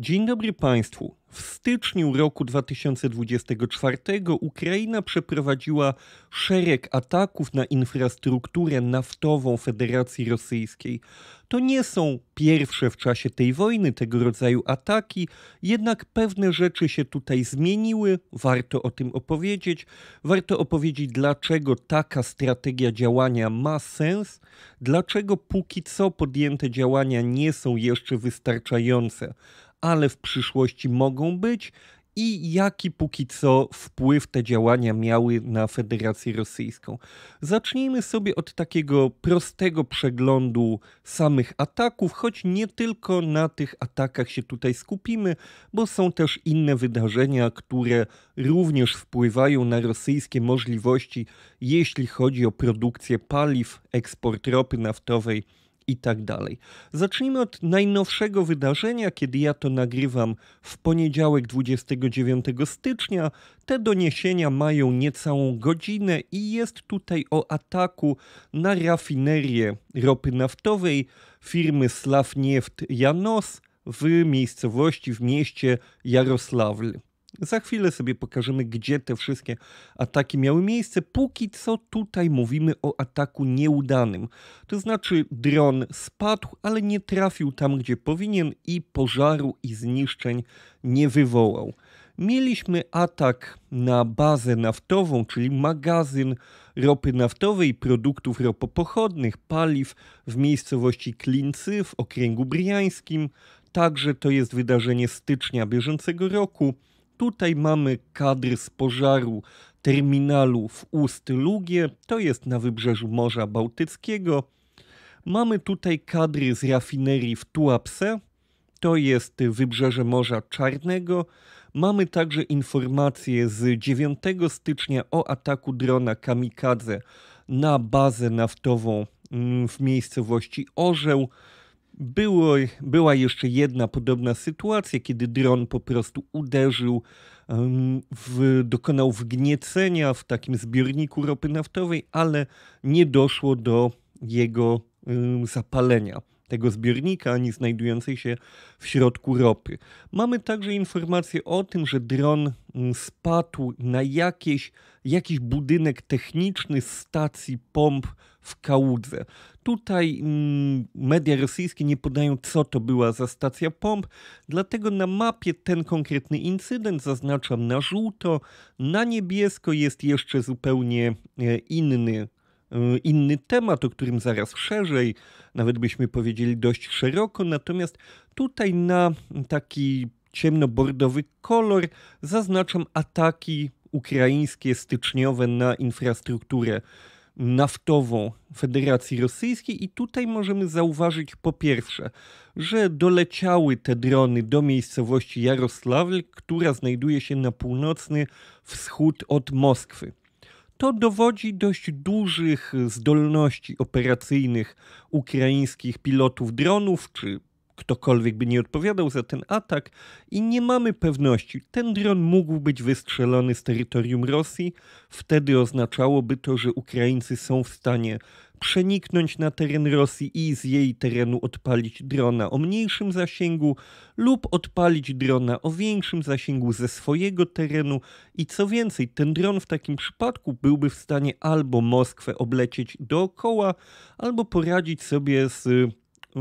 Dzień dobry Państwu. W styczniu roku 2024 Ukraina przeprowadziła szereg ataków na infrastrukturę naftową Federacji Rosyjskiej. To nie są pierwsze w czasie tej wojny tego rodzaju ataki, jednak pewne rzeczy się tutaj zmieniły, warto o tym opowiedzieć. Warto opowiedzieć, dlaczego taka strategia działania ma sens, dlaczego póki co podjęte działania nie są jeszcze wystarczające ale w przyszłości mogą być i jaki póki co wpływ te działania miały na Federację Rosyjską. Zacznijmy sobie od takiego prostego przeglądu samych ataków, choć nie tylko na tych atakach się tutaj skupimy, bo są też inne wydarzenia, które również wpływają na rosyjskie możliwości, jeśli chodzi o produkcję paliw, eksport ropy naftowej i tak dalej. Zacznijmy od najnowszego wydarzenia, kiedy ja to nagrywam w poniedziałek 29 stycznia. Te doniesienia mają niecałą godzinę i jest tutaj o ataku na rafinerię ropy naftowej firmy Slavneft Janos w miejscowości, w mieście Jarosławl. Za chwilę sobie pokażemy, gdzie te wszystkie ataki miały miejsce. Póki co tutaj mówimy o ataku nieudanym. To znaczy dron spadł, ale nie trafił tam, gdzie powinien i pożaru i zniszczeń nie wywołał. Mieliśmy atak na bazę naftową, czyli magazyn ropy naftowej, produktów ropopochodnych, paliw w miejscowości Klincy w okręgu briańskim. Także to jest wydarzenie stycznia bieżącego roku. Tutaj mamy kadr z pożaru terminalu w Ust-Lugie, to jest na wybrzeżu Morza Bałtyckiego. Mamy tutaj kadry z rafinerii w Tuapse, to jest wybrzeże Morza Czarnego. Mamy także informacje z 9 stycznia o ataku drona kamikadze na bazę naftową mm, w miejscowości Orzeł. Było, była jeszcze jedna podobna sytuacja, kiedy dron po prostu uderzył, w, dokonał wgniecenia w takim zbiorniku ropy naftowej, ale nie doszło do jego zapalenia tego zbiornika, ani znajdującej się w środku ropy. Mamy także informację o tym, że dron mm, spadł na jakieś, jakiś budynek techniczny stacji pomp w Kałudze. Tutaj mm, media rosyjskie nie podają, co to była za stacja pomp, dlatego na mapie ten konkretny incydent zaznaczam na żółto, na niebiesko jest jeszcze zupełnie e, inny Y, inny temat, o którym zaraz szerzej, nawet byśmy powiedzieli dość szeroko, natomiast tutaj na taki ciemnobordowy kolor zaznaczam ataki ukraińskie styczniowe na infrastrukturę naftową Federacji Rosyjskiej i tutaj możemy zauważyć po pierwsze, że doleciały te drony do miejscowości Jarosławl, która znajduje się na północny wschód od Moskwy. To dowodzi dość dużych zdolności operacyjnych ukraińskich pilotów dronów czy ktokolwiek by nie odpowiadał za ten atak i nie mamy pewności. Ten dron mógł być wystrzelony z terytorium Rosji, wtedy oznaczałoby to, że Ukraińcy są w stanie przeniknąć na teren Rosji i z jej terenu odpalić drona o mniejszym zasięgu lub odpalić drona o większym zasięgu ze swojego terenu i co więcej, ten dron w takim przypadku byłby w stanie albo Moskwę oblecieć dookoła, albo poradzić sobie z y,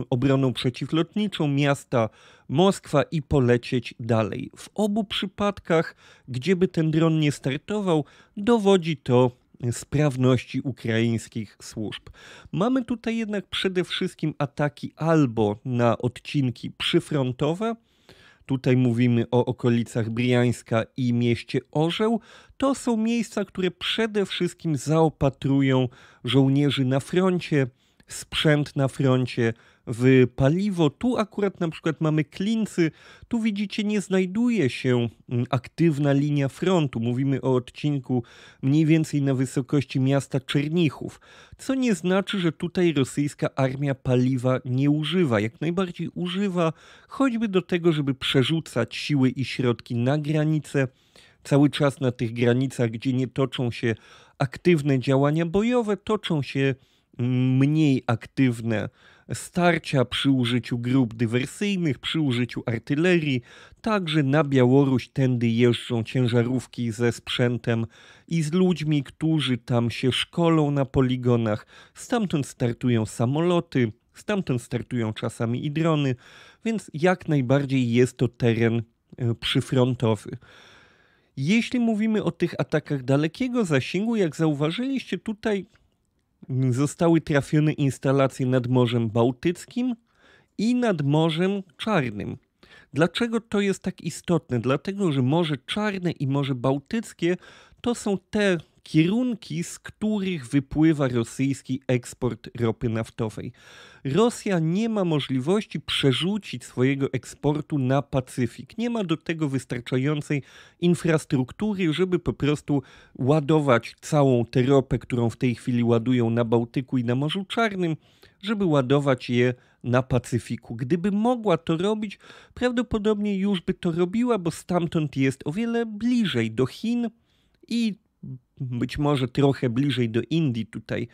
obroną przeciwlotniczą miasta Moskwa i polecieć dalej. W obu przypadkach, gdzieby ten dron nie startował, dowodzi to sprawności ukraińskich służb. Mamy tutaj jednak przede wszystkim ataki albo na odcinki przyfrontowe, tutaj mówimy o okolicach Briańska i mieście Orzeł, to są miejsca, które przede wszystkim zaopatrują żołnierzy na froncie, sprzęt na froncie, w paliwo. Tu akurat na przykład mamy klincy. Tu widzicie, nie znajduje się mm, aktywna linia frontu. Mówimy o odcinku mniej więcej na wysokości miasta Czernichów. Co nie znaczy, że tutaj rosyjska armia paliwa nie używa. Jak najbardziej używa, choćby do tego, żeby przerzucać siły i środki na granicę cały czas na tych granicach, gdzie nie toczą się aktywne działania bojowe, toczą się mm, mniej aktywne starcia przy użyciu grup dywersyjnych, przy użyciu artylerii. Także na Białoruś tędy jeżdżą ciężarówki ze sprzętem i z ludźmi, którzy tam się szkolą na poligonach. Stamtąd startują samoloty, stamtąd startują czasami i drony, więc jak najbardziej jest to teren e, przyfrontowy. Jeśli mówimy o tych atakach dalekiego zasięgu, jak zauważyliście, tutaj zostały trafione instalacje nad Morzem Bałtyckim i nad Morzem Czarnym. Dlaczego to jest tak istotne? Dlatego, że Morze Czarne i Morze Bałtyckie to są te kierunki, z których wypływa rosyjski eksport ropy naftowej. Rosja nie ma możliwości przerzucić swojego eksportu na Pacyfik. Nie ma do tego wystarczającej infrastruktury, żeby po prostu ładować całą tę ropę, którą w tej chwili ładują na Bałtyku i na Morzu Czarnym, żeby ładować je na Pacyfiku. Gdyby mogła to robić, prawdopodobnie już by to robiła, bo stamtąd jest o wiele bliżej do Chin i Mhm. być może trochę bliżej do Indii. Tutaj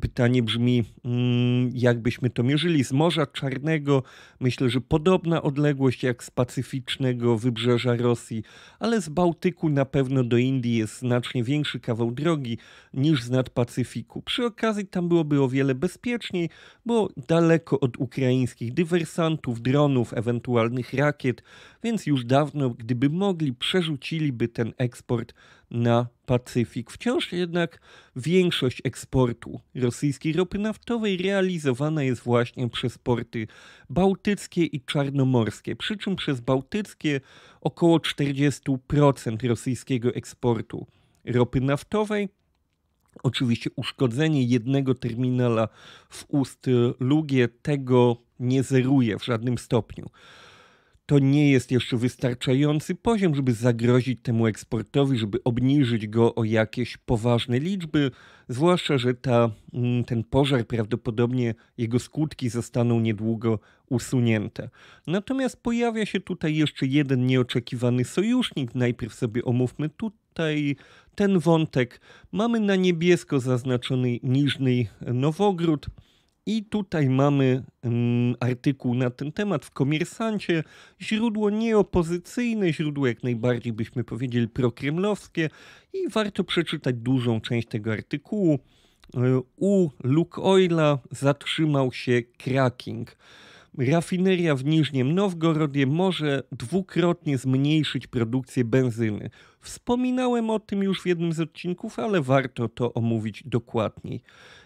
pytanie brzmi, mm, jakbyśmy to mierzyli. Z Morza Czarnego myślę, że podobna odległość jak z pacyficznego wybrzeża Rosji, ale z Bałtyku na pewno do Indii jest znacznie większy kawał drogi niż z nad Pacyfiku. Przy okazji tam byłoby o wiele bezpieczniej, bo daleko od ukraińskich dywersantów, dronów, ewentualnych rakiet, więc już dawno, gdyby mogli, przerzuciliby ten eksport na Pacyfik. Wciąż jednak większość eksportu rosyjskiej ropy naftowej realizowana jest właśnie przez porty bałtyckie i czarnomorskie. Przy czym przez bałtyckie około 40% rosyjskiego eksportu ropy naftowej. Oczywiście uszkodzenie jednego terminala w Ust-Lugie tego nie zeruje w żadnym stopniu to nie jest jeszcze wystarczający poziom, żeby zagrozić temu eksportowi, żeby obniżyć go o jakieś poważne liczby, zwłaszcza, że ta, mm, ten pożar prawdopodobnie jego skutki zostaną niedługo usunięte. Natomiast pojawia się tutaj jeszcze jeden nieoczekiwany sojusznik. Najpierw sobie omówmy tutaj ten wątek. Mamy na niebiesko zaznaczony niżny Nowogród. I tutaj mamy mm, artykuł na ten temat w Komersancie. Źródło nieopozycyjne, źródło jak najbardziej byśmy powiedzieli prokremlowskie i warto przeczytać dużą część tego artykułu. E, u Lukoila zatrzymał się kraking. Rafineria w Niżnie Nowgorodzie może dwukrotnie zmniejszyć produkcję benzyny. Wspominałem o tym już w jednym z odcinków, ale warto to omówić dokładniej.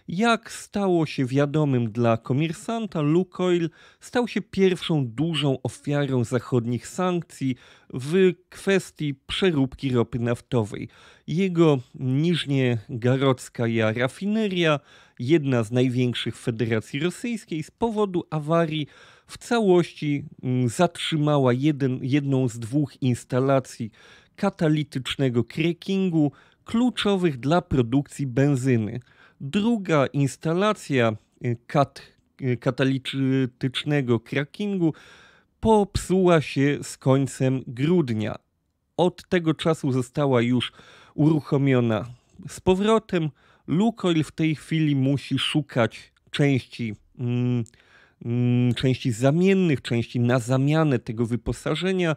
Jak stało się wiadomym dla komersanta, Lukoil stał się pierwszą dużą ofiarą zachodnich sankcji w kwestii przeróbki ropy naftowej. Jego niżnie garocka ja rafineria, jedna z największych Federacji Rosyjskiej, z powodu awarii w całości mm, zatrzymała jeden, jedną z dwóch instalacji katalitycznego krekingu kluczowych dla produkcji benzyny. Druga instalacja y, kat y, katalitycznego krakingu popsuła się z końcem grudnia. Od tego czasu została już uruchomiona z powrotem. Lukoil w tej chwili musi szukać części, mm, mm części zamiennych, części na zamianę tego wyposażenia.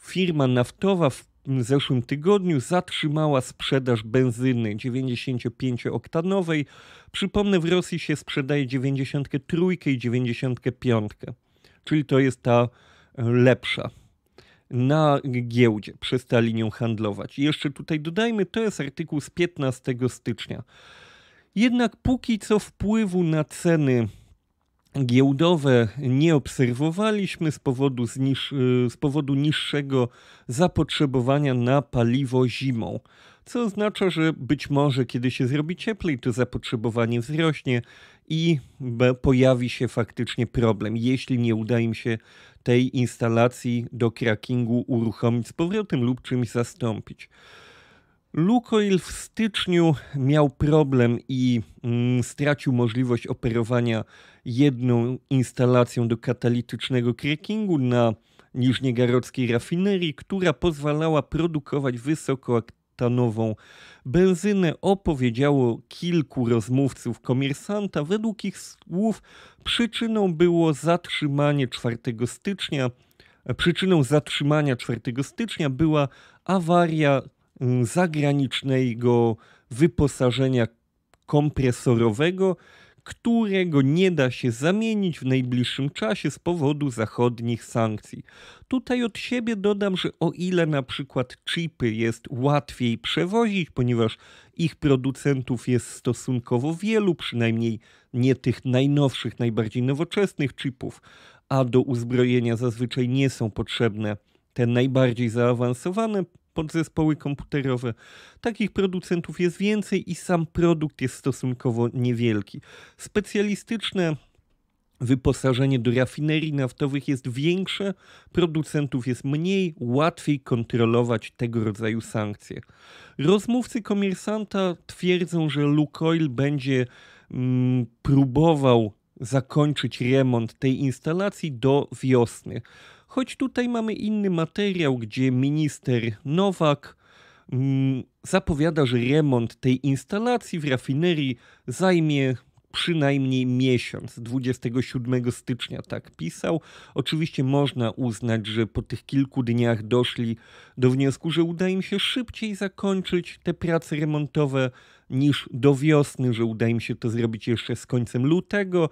Firma naftowa w w zeszłym tygodniu zatrzymała sprzedaż benzyny 95-oktanowej. Przypomnę, w Rosji się sprzedaje 93 i 95, czyli to jest ta e, lepsza. Na giełdzie przestali nią handlować. I jeszcze tutaj dodajmy, to jest artykuł z 15 stycznia. Jednak póki co wpływu na ceny giełdowe nie obserwowaliśmy z powodu, zniż, y, z powodu niższego zapotrzebowania na paliwo zimą. Co oznacza, że być może kiedy się zrobi cieplej, to zapotrzebowanie wzrośnie i pojawi się faktycznie problem, jeśli nie uda im się tej instalacji do crackingu uruchomić z powrotem lub czymś zastąpić. Lukoil w styczniu miał problem i mm, stracił możliwość operowania jedną instalacją do katalitycznego crackingu na niżniegarodzkiej rafinerii, która pozwalała produkować wysokoaktanową benzynę, opowiedziało kilku rozmówców komersanta. Według ich słów przyczyną było zatrzymanie 4 stycznia Przyczyną zatrzymania 4 stycznia była awaria Mm, zagranicznego wyposażenia kompresorowego, którego nie da się zamienić w najbliższym czasie z powodu zachodnich sankcji. Tutaj od siebie dodam, że o ile na przykład chipy jest łatwiej przewozić, ponieważ ich producentów jest stosunkowo wielu, przynajmniej nie tych najnowszych, najbardziej nowoczesnych chipów, a do uzbrojenia zazwyczaj nie są potrzebne te najbardziej zaawansowane podzespoły komputerowe. Takich producentów jest więcej i sam produkt jest stosunkowo niewielki. Specjalistyczne wyposażenie do rafinerii naftowych jest większe, producentów jest mniej, łatwiej kontrolować tego rodzaju sankcje. Rozmówcy komersanta twierdzą, że Lukoil będzie mm, próbował zakończyć remont tej instalacji do wiosny. Choć tutaj mamy inny materiał, gdzie minister Nowak mm, zapowiada, że remont tej instalacji w rafinerii zajmie przynajmniej miesiąc, 27 stycznia, tak pisał. Oczywiście można uznać, że po tych kilku dniach doszli do wniosku, że uda im się szybciej zakończyć te prace remontowe niż do wiosny, że uda im się to zrobić jeszcze z końcem lutego,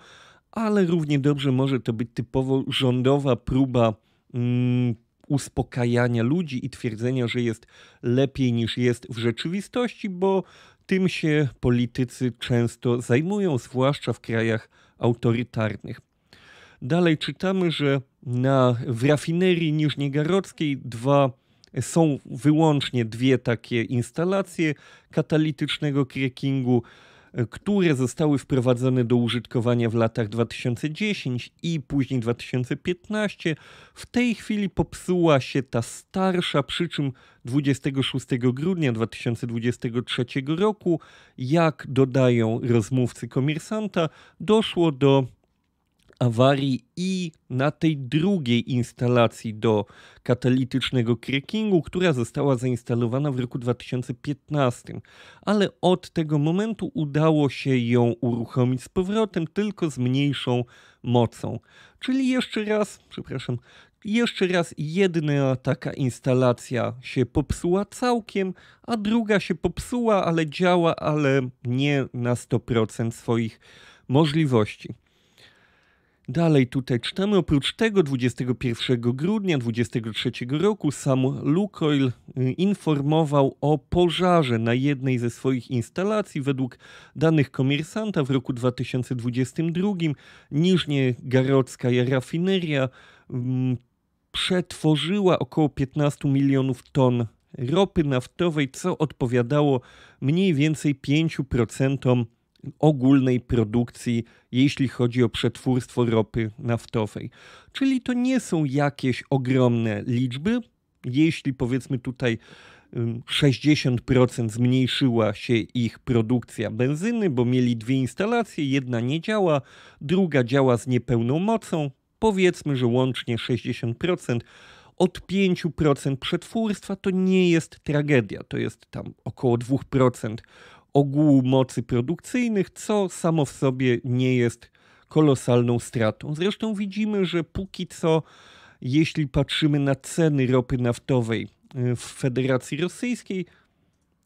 ale równie dobrze może to być typowo rządowa próba Mm, uspokajania ludzi i twierdzenia, że jest lepiej niż jest w rzeczywistości, bo tym się politycy często zajmują, zwłaszcza w krajach autorytarnych. Dalej czytamy, że na, w rafinerii niżniegarodzkiej dwa, są wyłącznie dwie takie instalacje katalitycznego crackingu które zostały wprowadzone do użytkowania w latach 2010 i później 2015. W tej chwili popsuła się ta starsza, przy czym 26 grudnia 2023 roku, jak dodają rozmówcy komersanta, doszło do awarii i na tej drugiej instalacji do katalitycznego crackingu, która została zainstalowana w roku 2015. Ale od tego momentu udało się ją uruchomić z powrotem, tylko z mniejszą mocą. Czyli jeszcze raz, przepraszam, jeszcze raz jedna taka instalacja się popsuła całkiem, a druga się popsuła, ale działa, ale nie na 100% swoich możliwości. Dalej tutaj czytamy, oprócz tego 21 grudnia 23 roku sam Lukoil y, informował o pożarze na jednej ze swoich instalacji. Według danych komersanta w roku 2022 Niżnie Garodzka rafineria mm, przetworzyła około 15 milionów ton ropy naftowej, co odpowiadało mniej więcej 5% ogólnej produkcji, jeśli chodzi o przetwórstwo ropy naftowej. Czyli to nie są jakieś ogromne liczby. Jeśli powiedzmy tutaj 60% zmniejszyła się ich produkcja benzyny, bo mieli dwie instalacje, jedna nie działa, druga działa z niepełną mocą. Powiedzmy, że łącznie 60% od 5% przetwórstwa to nie jest tragedia, to jest tam około 2% ogółu mocy produkcyjnych, co samo w sobie nie jest kolosalną stratą. Zresztą widzimy, że póki co, jeśli patrzymy na ceny ropy naftowej e, w Federacji Rosyjskiej,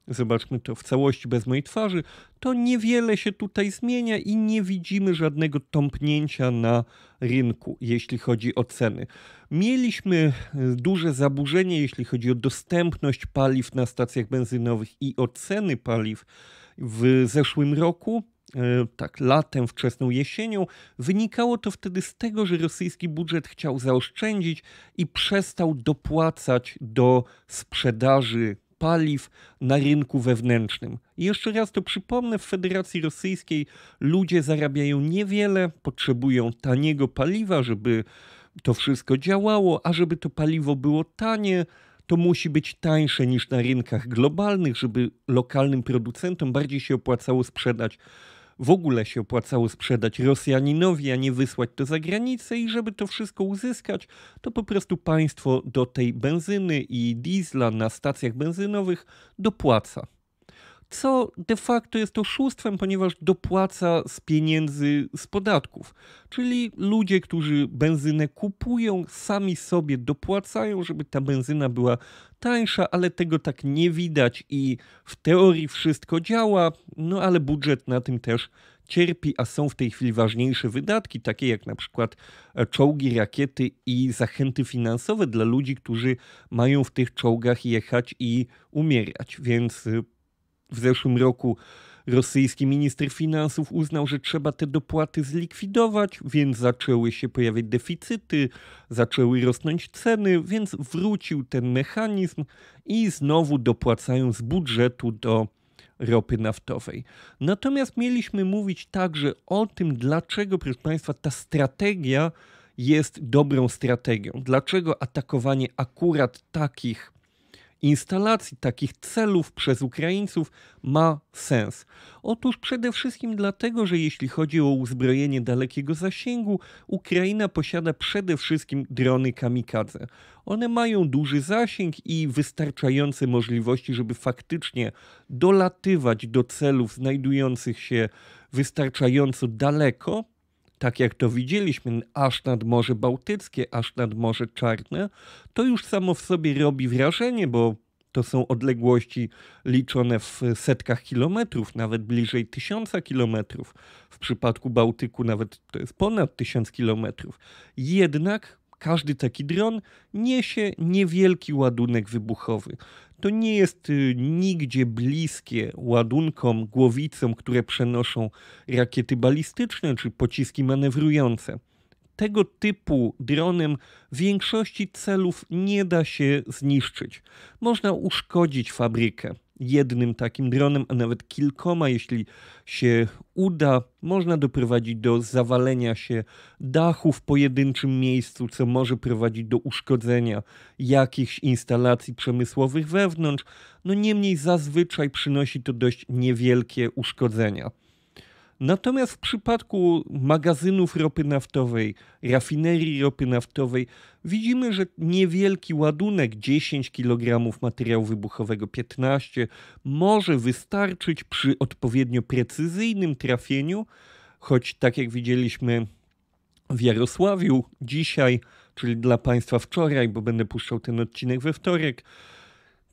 zobaczmy to w całości bez mojej twarzy, to niewiele się tutaj zmienia i nie widzimy żadnego tąpnięcia na rynku, jeśli chodzi o ceny. Mieliśmy e, duże zaburzenie, jeśli chodzi o dostępność paliw na stacjach benzynowych i o ceny paliw w zeszłym roku e, tak, latem, wczesną jesienią. Wynikało to wtedy z tego, że rosyjski budżet chciał zaoszczędzić i przestał dopłacać do sprzedaży paliw na rynku wewnętrznym. I jeszcze raz to przypomnę, w Federacji Rosyjskiej ludzie zarabiają niewiele, potrzebują taniego paliwa, żeby to wszystko działało, a żeby to paliwo było tanie, to musi być tańsze niż na rynkach globalnych, żeby lokalnym producentom bardziej się opłacało sprzedać w ogóle się opłacało sprzedać Rosjaninowi, a nie wysłać to za granicę i żeby to wszystko uzyskać, to po prostu państwo do tej benzyny i diesla na stacjach benzynowych dopłaca co de facto jest oszustwem, ponieważ dopłaca z pieniędzy z podatków. Czyli ludzie, którzy benzynę kupują, sami sobie dopłacają, żeby ta benzyna była tańsza, ale tego tak nie widać i w teorii wszystko działa, no ale budżet na tym też cierpi, a są w tej chwili ważniejsze wydatki, takie jak na przykład e, czołgi, rakiety i zachęty finansowe dla ludzi, którzy mają w tych czołgach jechać i umierać. Więc e, w zeszłym roku rosyjski minister finansów uznał, że trzeba te dopłaty zlikwidować, więc zaczęły się pojawiać deficyty, zaczęły rosnąć ceny, więc wrócił ten mechanizm i znowu dopłacają z budżetu do ropy naftowej. Natomiast mieliśmy mówić także o tym, dlaczego, proszę Państwa, ta strategia jest dobrą strategią. Dlaczego atakowanie akurat takich instalacji takich celów przez Ukraińców ma sens? Otóż przede wszystkim dlatego, że jeśli chodzi o uzbrojenie dalekiego zasięgu, Ukraina posiada przede wszystkim drony kamikadze. One mają duży zasięg i wystarczające możliwości, żeby faktycznie dolatywać do celów znajdujących się wystarczająco daleko, tak jak to widzieliśmy, aż nad Morze Bałtyckie, aż nad Morze Czarne, to już samo w sobie robi wrażenie, bo to są odległości liczone w setkach kilometrów, nawet bliżej tysiąca kilometrów. W przypadku Bałtyku nawet to jest ponad tysiąc kilometrów. Jednak każdy taki dron niesie niewielki ładunek wybuchowy. To nie jest y, nigdzie bliskie ładunkom, głowicom, które przenoszą rakiety balistyczne czy pociski manewrujące. Tego typu dronem większości celów nie da się zniszczyć. Można uszkodzić fabrykę jednym takim dronem, a nawet kilkoma, jeśli się uda, można doprowadzić do zawalenia się dachu w pojedynczym miejscu, co może prowadzić do uszkodzenia jakichś instalacji przemysłowych wewnątrz. No niemniej zazwyczaj przynosi to dość niewielkie uszkodzenia. Natomiast w przypadku magazynów ropy naftowej, rafinerii ropy naftowej, widzimy, że niewielki ładunek 10 kg materiału wybuchowego 15 może wystarczyć przy odpowiednio precyzyjnym trafieniu, choć tak jak widzieliśmy w Jarosławiu dzisiaj, czyli dla Państwa wczoraj, bo będę puszczał ten odcinek we wtorek,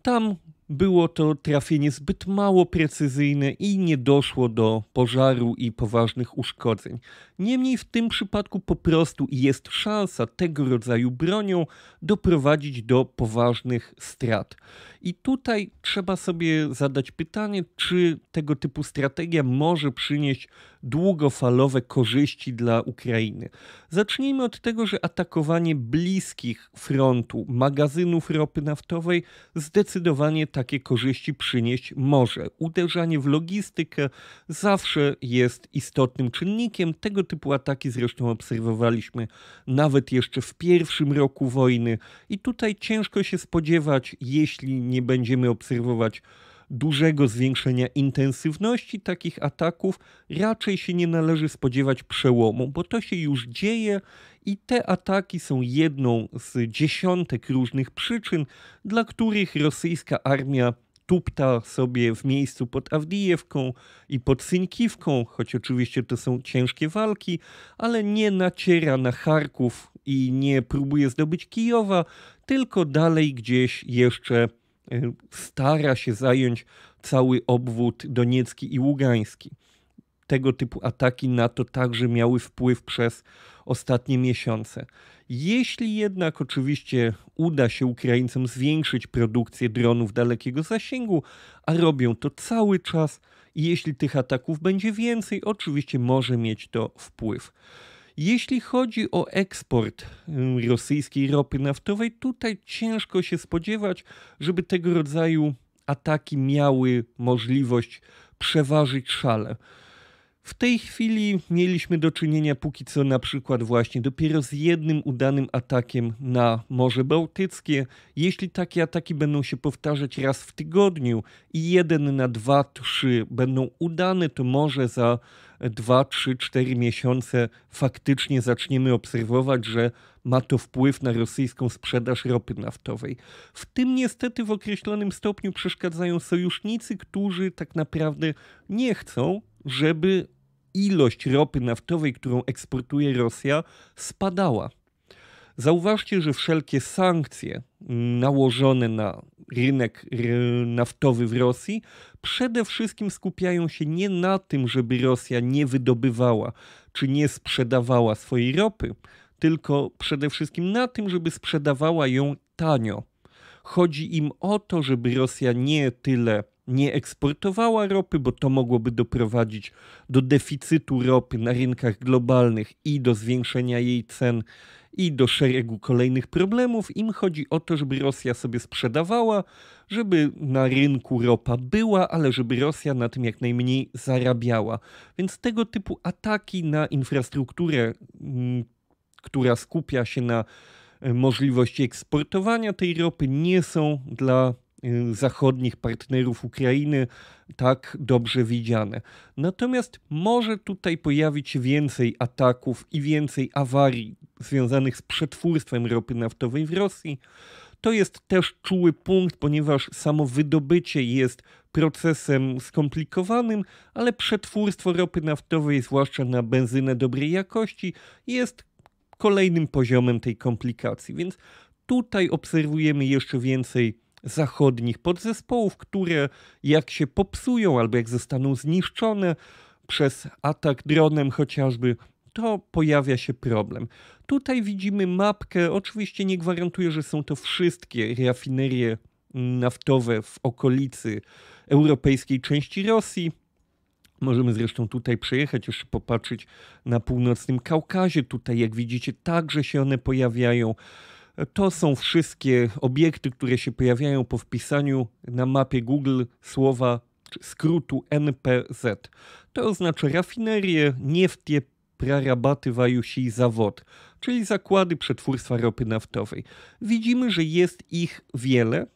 tam było to trafienie zbyt mało precyzyjne i nie doszło do pożaru i poważnych uszkodzeń. Niemniej w tym przypadku po prostu jest szansa tego rodzaju bronią doprowadzić do poważnych strat. I tutaj trzeba sobie zadać pytanie, czy tego typu strategia może przynieść długofalowe korzyści dla Ukrainy. Zacznijmy od tego, że atakowanie bliskich frontu magazynów ropy naftowej zdecydowanie takie korzyści przynieść może. Uderzanie w logistykę zawsze jest istotnym czynnikiem. Tego typu ataki zresztą obserwowaliśmy nawet jeszcze w pierwszym roku wojny i tutaj ciężko się spodziewać, jeśli nie będziemy obserwować dużego zwiększenia intensywności takich ataków raczej się nie należy spodziewać przełomu, bo to się już dzieje i te ataki są jedną z dziesiątek różnych przyczyn, dla których rosyjska armia tupta sobie w miejscu pod Awdijewką i pod Synkiwką, choć oczywiście to są ciężkie walki, ale nie naciera na Charków i nie próbuje zdobyć Kijowa, tylko dalej gdzieś jeszcze Y, stara się zająć cały obwód Doniecki i Ługański. Tego typu ataki na to także miały wpływ przez ostatnie miesiące. Jeśli jednak oczywiście uda się Ukraińcom zwiększyć produkcję dronów dalekiego zasięgu, a robią to cały czas, jeśli tych ataków będzie więcej, oczywiście może mieć to wpływ. Jeśli chodzi o eksport rosyjskiej ropy naftowej, tutaj ciężko się spodziewać, żeby tego rodzaju ataki miały możliwość przeważyć szale. W tej chwili mieliśmy do czynienia póki co na przykład właśnie dopiero z jednym udanym atakiem na Morze Bałtyckie. Jeśli takie ataki będą się powtarzać raz w tygodniu i jeden na dwa, trzy będą udane, to może za 2, 3, 4 miesiące faktycznie zaczniemy obserwować, że ma to wpływ na rosyjską sprzedaż ropy naftowej. W tym niestety w określonym stopniu przeszkadzają sojusznicy, którzy tak naprawdę nie chcą, żeby ilość ropy naftowej, którą eksportuje Rosja, spadała. Zauważcie, że wszelkie sankcje nałożone na rynek y, naftowy w Rosji, przede wszystkim skupiają się nie na tym, żeby Rosja nie wydobywała czy nie sprzedawała swojej ropy, tylko przede wszystkim na tym, żeby sprzedawała ją tanio. Chodzi im o to, żeby Rosja nie tyle nie eksportowała ropy, bo to mogłoby doprowadzić do deficytu ropy na rynkach globalnych i do zwiększenia jej cen i do szeregu kolejnych problemów. Im chodzi o to, żeby Rosja sobie sprzedawała, żeby na rynku ropa była, ale żeby Rosja na tym jak najmniej zarabiała. Więc tego typu ataki na infrastrukturę, mm, która skupia się na e, możliwości eksportowania tej ropy, nie są dla Y, zachodnich partnerów Ukrainy tak dobrze widziane. Natomiast może tutaj pojawić się więcej ataków i więcej awarii związanych z przetwórstwem ropy naftowej w Rosji. To jest też czuły punkt, ponieważ samo wydobycie jest procesem skomplikowanym, ale przetwórstwo ropy naftowej, zwłaszcza na benzynę dobrej jakości, jest kolejnym poziomem tej komplikacji. Więc tutaj obserwujemy jeszcze więcej zachodnich podzespołów, które jak się popsują albo jak zostaną zniszczone przez atak dronem chociażby, to pojawia się problem. Tutaj widzimy mapkę, oczywiście nie gwarantuję, że są to wszystkie rafinerie naftowe w okolicy europejskiej części Rosji. Możemy zresztą tutaj przejechać, jeszcze popatrzeć na północnym Kaukazie. Tutaj, jak widzicie, także się one pojawiają. To są wszystkie obiekty, które się pojawiają po wpisaniu na mapie Google słowa skrótu NPZ. To oznacza rafinerie, nieftie, prarabaty, wajusi i zawod, czyli zakłady przetwórstwa ropy naftowej. Widzimy, że jest ich wiele,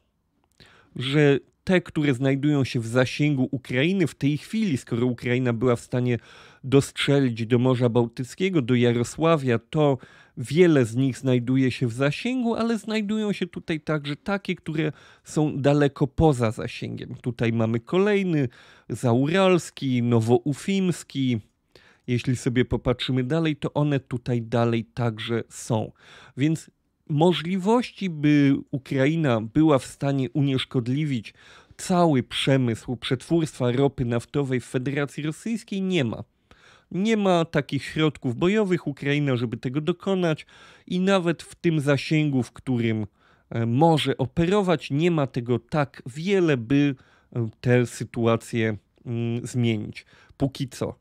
że te, które znajdują się w zasięgu Ukrainy w tej chwili, skoro Ukraina była w stanie dostrzelić do Morza Bałtyckiego, do Jarosławia, to Wiele z nich znajduje się w zasięgu, ale znajdują się tutaj także takie, które są daleko poza zasięgiem. Tutaj mamy kolejny zauralski, nowoufimski. Jeśli sobie popatrzymy dalej, to one tutaj dalej także są. Więc możliwości, by Ukraina była w stanie unieszkodliwić cały przemysł przetwórstwa ropy naftowej w Federacji Rosyjskiej nie ma. Nie ma takich środków bojowych Ukraina, żeby tego dokonać i nawet w tym zasięgu, w którym e, może operować, nie ma tego tak wiele, by e, tę sytuację mm, zmienić. Póki co.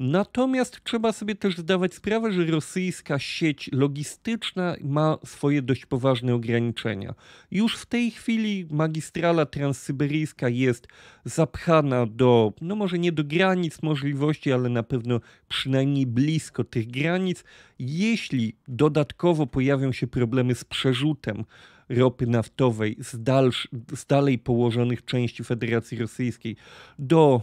Natomiast trzeba sobie też zdawać sprawę, że rosyjska sieć logistyczna ma swoje dość poważne ograniczenia. Już w tej chwili magistrala transsyberyjska jest zapchana do, no może nie do granic możliwości, ale na pewno przynajmniej blisko tych granic. Jeśli dodatkowo pojawią się problemy z przerzutem, ropy naftowej z, dalsz, z dalej położonych części Federacji Rosyjskiej do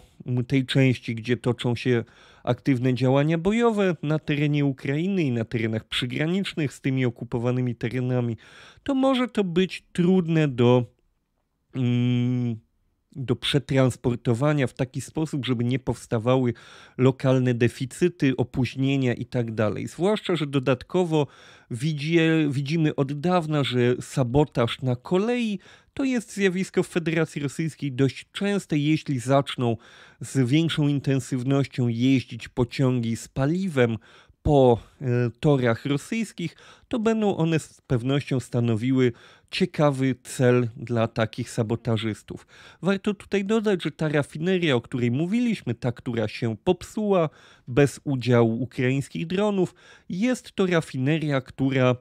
tej części, gdzie toczą się aktywne działania bojowe na terenie Ukrainy i na terenach przygranicznych z tymi okupowanymi terenami, to może to być trudne do. Mm, do przetransportowania w taki sposób, żeby nie powstawały lokalne deficyty, opóźnienia itd. Tak Zwłaszcza, że dodatkowo widzimy od dawna, że sabotaż na kolei to jest zjawisko w Federacji Rosyjskiej dość częste. Jeśli zaczną z większą intensywnością jeździć pociągi z paliwem, po e, torach rosyjskich, to będą one z pewnością stanowiły ciekawy cel dla takich sabotażystów. Warto tutaj dodać, że ta rafineria, o której mówiliśmy, ta, która się popsuła bez udziału ukraińskich dronów, jest to rafineria, która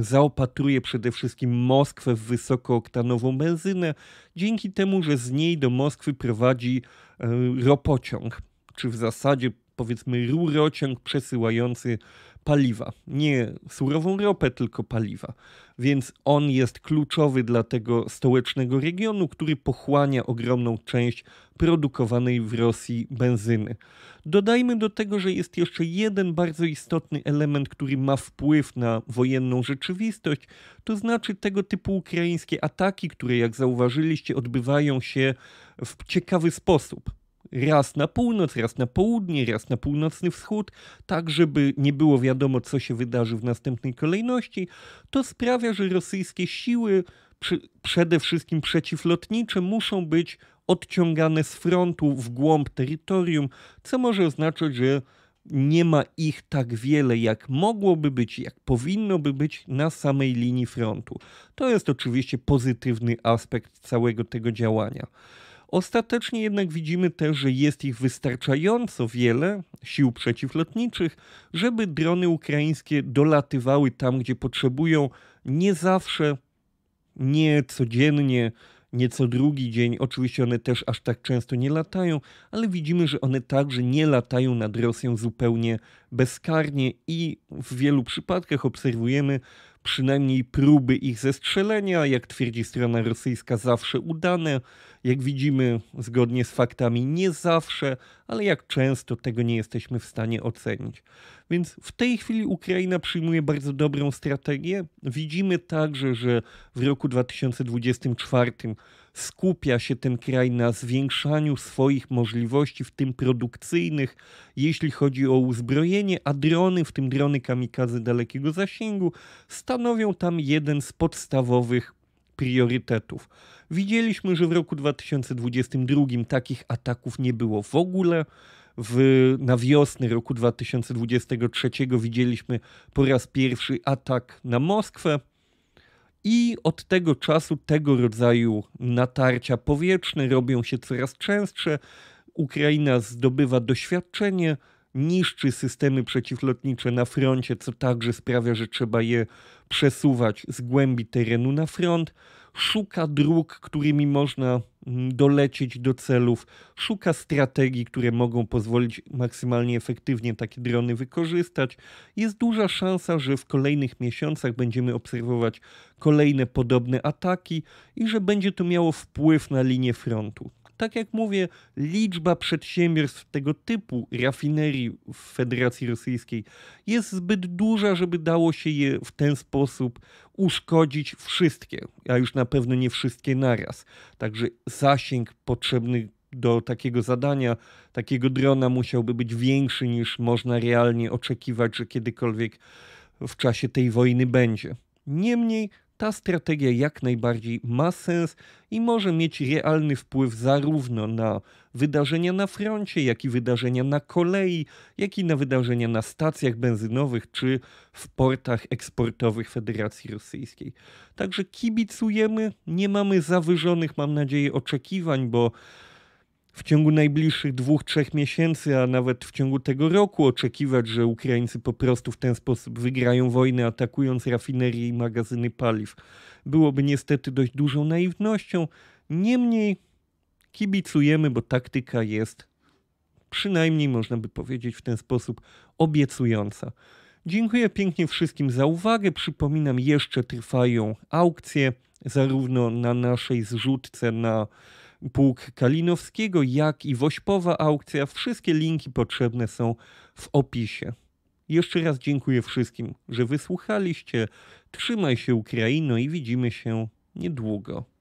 zaopatruje przede wszystkim Moskwę w wysokooktanową benzynę, dzięki temu, że z niej do Moskwy prowadzi e, ropociąg czy w zasadzie powiedzmy rurociąg przesyłający paliwa. Nie surową ropę, tylko paliwa. Więc on jest kluczowy dla tego stołecznego regionu, który pochłania ogromną część produkowanej w Rosji benzyny. Dodajmy do tego, że jest jeszcze jeden bardzo istotny element, który ma wpływ na wojenną rzeczywistość, to znaczy tego typu ukraińskie ataki, które jak zauważyliście odbywają się w ciekawy sposób raz na północ, raz na południe, raz na północny wschód, tak żeby nie było wiadomo, co się wydarzy w następnej kolejności, to sprawia, że rosyjskie siły, przy, przede wszystkim przeciwlotnicze, muszą być odciągane z frontu w głąb terytorium, co może oznaczać, że nie ma ich tak wiele, jak mogłoby być, jak powinno by być na samej linii frontu. To jest oczywiście pozytywny aspekt całego tego działania. Ostatecznie jednak widzimy też, że jest ich wystarczająco wiele sił przeciwlotniczych, żeby drony ukraińskie dolatywały tam, gdzie potrzebują, nie zawsze, nie codziennie, nie co drugi dzień. Oczywiście one też aż tak często nie latają, ale widzimy, że one także nie latają nad Rosją zupełnie bezkarnie i w wielu przypadkach obserwujemy, przynajmniej próby ich zestrzelenia, jak twierdzi strona rosyjska, zawsze udane. Jak widzimy, zgodnie z faktami, nie zawsze, ale jak często tego nie jesteśmy w stanie ocenić. Więc w tej chwili Ukraina przyjmuje bardzo dobrą strategię. Widzimy także, że w roku 2024 skupia się ten kraj na zwiększaniu swoich możliwości, w tym produkcyjnych, jeśli chodzi o uzbrojenie, a drony, w tym drony kamikazy dalekiego zasięgu, stanowią tam jeden z podstawowych priorytetów. Widzieliśmy, że w roku 2022 takich ataków nie było w ogóle. W, na wiosnę roku 2023 widzieliśmy po raz pierwszy atak na Moskwę. I od tego czasu tego rodzaju natarcia powietrzne robią się coraz częstsze. Ukraina zdobywa doświadczenie, niszczy systemy przeciwlotnicze na froncie, co także sprawia, że trzeba je przesuwać z głębi terenu na front szuka dróg, którymi można mm, dolecieć do celów, szuka strategii, które mogą pozwolić maksymalnie efektywnie takie drony wykorzystać. Jest duża szansa, że w kolejnych miesiącach będziemy obserwować kolejne podobne ataki i że będzie to miało wpływ na linię frontu tak jak mówię, liczba przedsiębiorstw tego typu rafinerii w Federacji Rosyjskiej jest zbyt duża, żeby dało się je w ten sposób uszkodzić wszystkie, a już na pewno nie wszystkie naraz. Także zasięg potrzebny do takiego zadania, takiego drona musiałby być większy niż można realnie oczekiwać, że kiedykolwiek w czasie tej wojny będzie. Niemniej ta strategia jak najbardziej ma sens i może mieć realny wpływ zarówno na wydarzenia na froncie, jak i wydarzenia na kolei, jak i na wydarzenia na stacjach benzynowych czy w portach eksportowych Federacji Rosyjskiej. Także kibicujemy, nie mamy zawyżonych, mam nadzieję, oczekiwań, bo w ciągu najbliższych dwóch, trzech miesięcy, a nawet w ciągu tego roku oczekiwać, że Ukraińcy po prostu w ten sposób wygrają wojnę, atakując rafinerie i magazyny paliw, byłoby niestety dość dużą naiwnością. Niemniej kibicujemy, bo taktyka jest przynajmniej można by powiedzieć w ten sposób obiecująca. Dziękuję pięknie wszystkim za uwagę. Przypominam, jeszcze trwają aukcje zarówno na naszej zrzutce na pułk Kalinowskiego, jak i Wośpowa aukcja. Wszystkie linki potrzebne są w opisie. Jeszcze raz dziękuję wszystkim, że wysłuchaliście. Trzymaj się Ukraino i widzimy się niedługo.